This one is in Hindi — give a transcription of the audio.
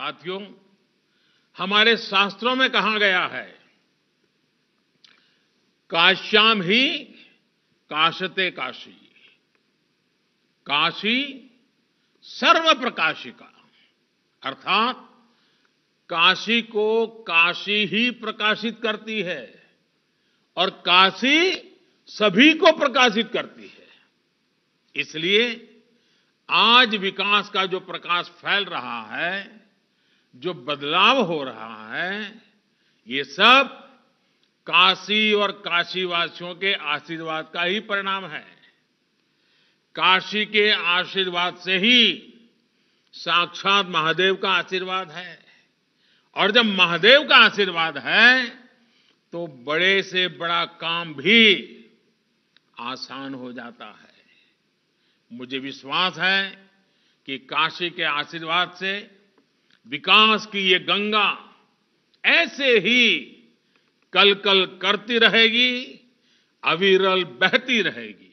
साथियों हमारे शास्त्रों में कहा गया है काश्याम ही काशते काशी काशी सर्व प्रकाशिका अर्थात काशी को काशी ही प्रकाशित करती है और काशी सभी को प्रकाशित करती है इसलिए आज विकास का जो प्रकाश फैल रहा है जो बदलाव हो रहा है ये सब काशी और काशीवासियों के आशीर्वाद का ही परिणाम है काशी के आशीर्वाद से ही साक्षात महादेव का आशीर्वाद है और जब महादेव का आशीर्वाद है तो बड़े से बड़ा काम भी आसान हो जाता है मुझे विश्वास है कि काशी के आशीर्वाद से विकास की ये गंगा ऐसे ही कल कल करती रहेगी अविरल बहती रहेगी